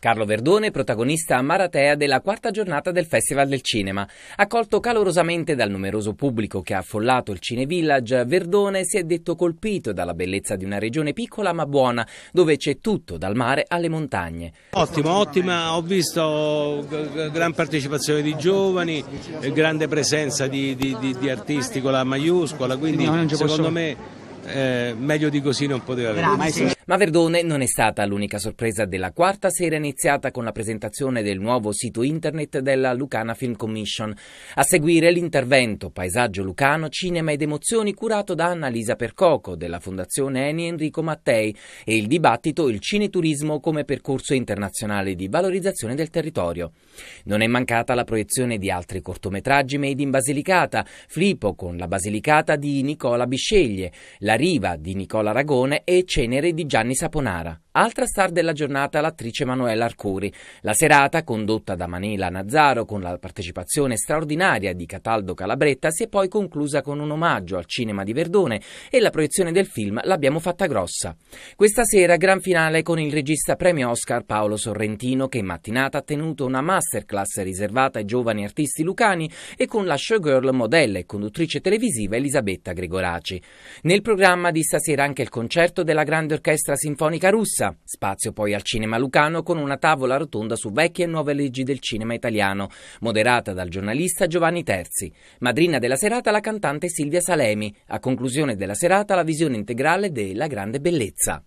Carlo Verdone, protagonista a Maratea della quarta giornata del Festival del Cinema. Accolto calorosamente dal numeroso pubblico che ha affollato il Cine Village, Verdone si è detto colpito dalla bellezza di una regione piccola ma buona, dove c'è tutto, dal mare alle montagne. Ottimo, ottima, ho visto gran partecipazione di giovani, eh, grande presenza di, di, di, di artisti con la maiuscola, quindi secondo me eh, meglio di così non poteva avere. Ma Verdone non è stata l'unica sorpresa della quarta sera iniziata con la presentazione del nuovo sito internet della Lucana Film Commission. A seguire l'intervento Paesaggio Lucano, Cinema ed Emozioni curato da Annalisa Percoco della Fondazione Eni Enrico Mattei e il dibattito Il cineturismo come percorso internazionale di valorizzazione del territorio. Non è mancata la proiezione di altri cortometraggi made in Basilicata, Flippo con la Basilicata di Nicola Bisceglie, la riva di Nicola Ragone e Cenere di Gianni Saponara. Altra star della giornata l'attrice Manuela Arcuri. La serata, condotta da Manila Nazzaro con la partecipazione straordinaria di Cataldo Calabretta, si è poi conclusa con un omaggio al cinema di Verdone e la proiezione del film L'abbiamo fatta grossa. Questa sera gran finale con il regista premio Oscar Paolo Sorrentino che in mattinata ha tenuto una masterclass riservata ai giovani artisti lucani e con la showgirl modella e conduttrice televisiva Elisabetta Gregoraci. Nel programma di stasera anche il concerto della Grande Orchestra Sinfonica Russa città. Spazio poi al cinema lucano con una tavola rotonda su vecchie e nuove leggi del cinema italiano, moderata dal giornalista Giovanni Terzi. Madrina della serata la cantante Silvia Salemi. A conclusione della serata la visione integrale de La grande bellezza.